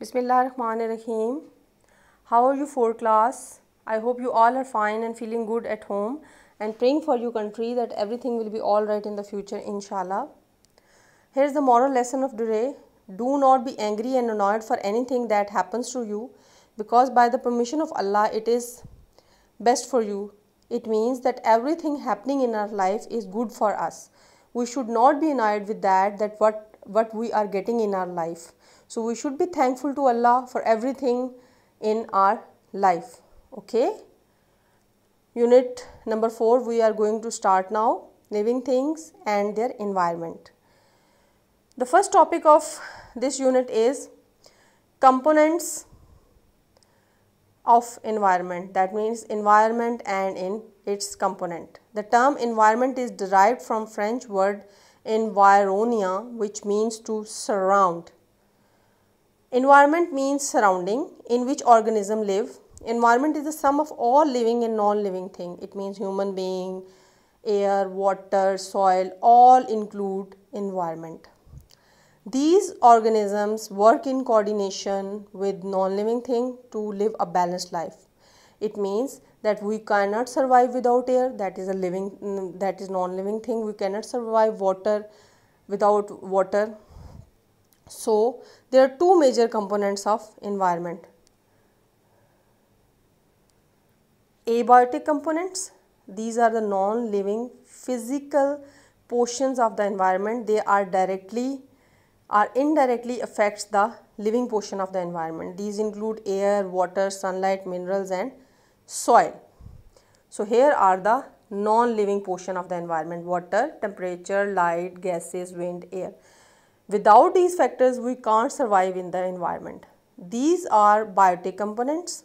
Bismillahirrahmanirrahim. How are you for class? I hope you all are fine and feeling good at home and praying for your country that everything will be all right in the future inshallah. Here is the moral lesson of today. Do not be angry and annoyed for anything that happens to you because by the permission of Allah it is best for you. It means that everything happening in our life is good for us. We should not be annoyed with that that what what we are getting in our life. So we should be thankful to Allah for everything in our life. Okay. Unit number 4 we are going to start now living things and their environment. The first topic of this unit is components of environment that means environment and in its component. The term environment is derived from French word environia which means to surround. Environment means surrounding in which organism live. Environment is the sum of all living and non-living thing. It means human being, air, water, soil all include environment. These organisms work in coordination with non-living thing to live a balanced life. It means that we cannot survive without air that is a living mm, that is non living thing we cannot survive water without water so there are two major components of environment abiotic components these are the non living physical portions of the environment they are directly or indirectly affects the living portion of the environment these include air water sunlight minerals and soil. So, here are the non-living portion of the environment, water, temperature, light, gases, wind, air. Without these factors, we can't survive in the environment. These are biotic components.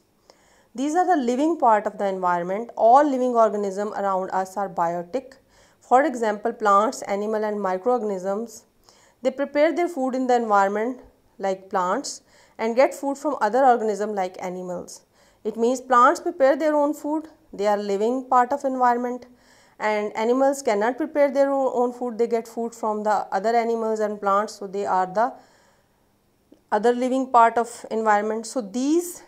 These are the living part of the environment. All living organisms around us are biotic. For example, plants, animal and microorganisms, they prepare their food in the environment like plants and get food from other organisms like animals. It means plants prepare their own food, they are living part of environment and animals cannot prepare their own food, they get food from the other animals and plants, so they are the other living part of environment. So these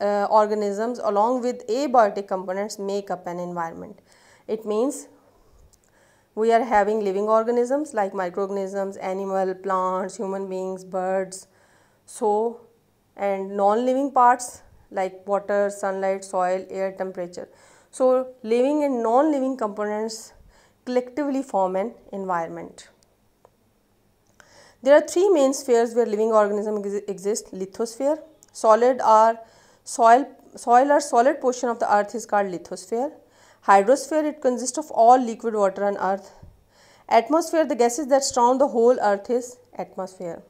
uh, organisms along with abiotic components make up an environment. It means we are having living organisms like microorganisms, animal, plants, human beings, birds, so and non-living parts like water, sunlight, soil, air, temperature. So, living and non-living components collectively form an environment. There are three main spheres where living organisms exist, lithosphere, solid or soil, soil or solid portion of the earth is called lithosphere, hydrosphere it consists of all liquid water on earth, atmosphere the gases that surround the whole earth is atmosphere.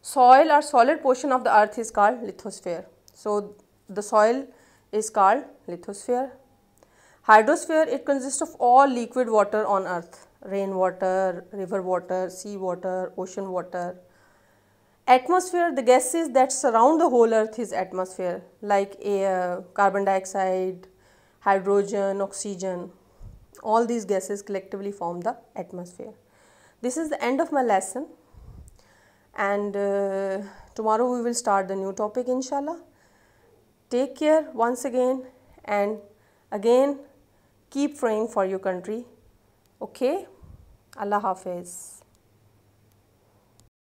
Soil or solid portion of the earth is called lithosphere. So, the soil is called lithosphere. Hydrosphere, it consists of all liquid water on earth, rainwater, river water, sea water, ocean water. Atmosphere, the gases that surround the whole earth is atmosphere like air, carbon dioxide, hydrogen, oxygen. All these gases collectively form the atmosphere. This is the end of my lesson and uh, tomorrow we will start the new topic inshallah. Take care once again and again keep praying for your country. Okay? Allah Hafiz.